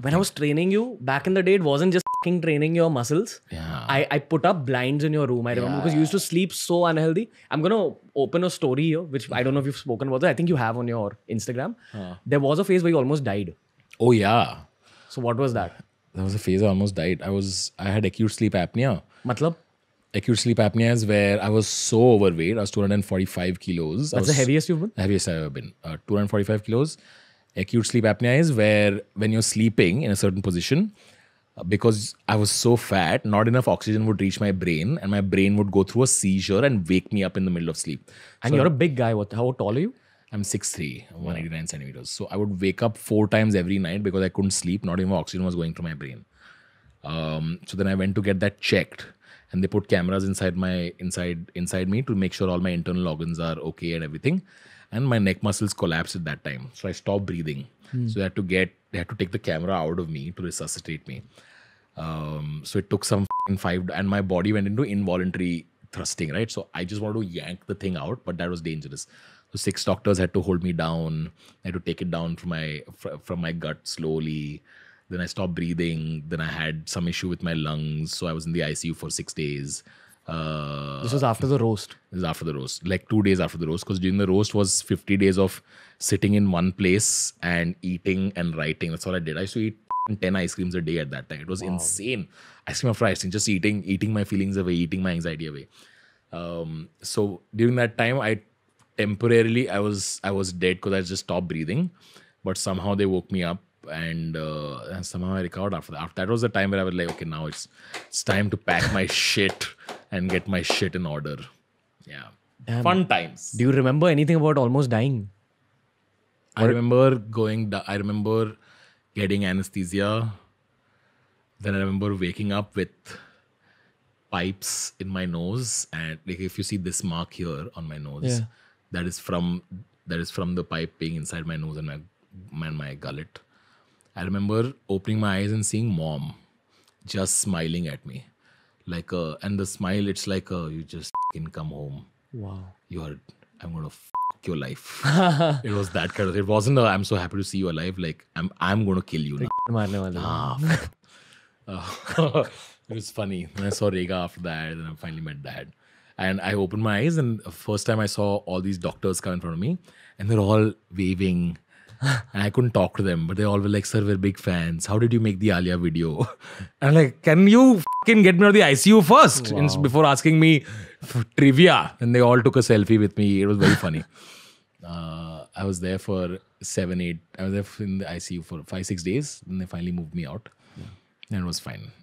when I was training you back in the day, it wasn't just training your muscles. Yeah. I, I put up blinds in your room. I remember yeah. because you used to sleep so unhealthy. I'm gonna open a story here, which I don't know if you've spoken about that. I think you have on your Instagram. There was a phase where you almost died. Oh yeah. So what was that? There was a phase I almost died. I was I had acute sleep apnea. Matlab? Acute sleep apnea is where I was so overweight. I was 245 kilos. That's was, the heaviest you've been? Heaviest I've ever been. Uh, 245 kilos. Acute sleep apnea is where when you're sleeping in a certain position, uh, because I was so fat, not enough oxygen would reach my brain, and my brain would go through a seizure and wake me up in the middle of sleep. And so you're a big guy. What? How tall are you? I'm 6'3, 189 centimeters. So I would wake up four times every night because I couldn't sleep. Not even oxygen was going through my brain. Um, so then I went to get that checked, and they put cameras inside my inside inside me to make sure all my internal organs are okay and everything and my neck muscles collapsed at that time. So I stopped breathing. Hmm. So they had to get they had to take the camera out of me to resuscitate me. Um, so it took some five and my body went into involuntary thrusting, right? So I just wanted to yank the thing out, but that was dangerous. So six doctors had to hold me down. I had to take it down from my from my gut slowly. Then I stopped breathing. Then I had some issue with my lungs, so I was in the ICU for six days. Uh, this was after the roast. This is after the roast, like two days after the roast, because during the roast was 50 days of sitting in one place and eating and writing. That's all I did. I used to eat 10 ice creams a day at that time. It was wow. insane. Ice cream after ice cream, just eating, eating my feelings away, eating my anxiety away. Um, so during that time, I temporarily I was I was dead because I just stopped breathing, but somehow they woke me up and, uh, and somehow I recovered after that. After that was the time where I was like, okay, now it's it's time to pack my shit and get my shit in order. Yeah. Damn. Fun times. Do you remember anything about almost dying? I remember going, I remember getting anesthesia. Then I remember waking up with pipes in my nose. And like if you see this mark here on my nose, yeah. that is from that is from the pipe being inside my nose and my and my gullet. I remember opening my eyes and seeing mom just smiling at me like a and the smile it's like a you just can come home wow you're i'm gonna your life it was that kind of it wasn't i am so happy to see you alive like i'm i'm gonna kill you now. ah, uh, it was funny when i saw rega after that and i finally met dad and i opened my eyes and first time i saw all these doctors come in front of me and they're all waving I couldn't talk to them, but they all were like, "Sir, we're big fans. How did you make the Alia video?" I'm like, "Can you fucking get me out of the ICU first wow. before asking me trivia?" And they all took a selfie with me. It was very funny. uh, I was there for seven, eight. I was there in the ICU for five, six days, and they finally moved me out, yeah. and it was fine.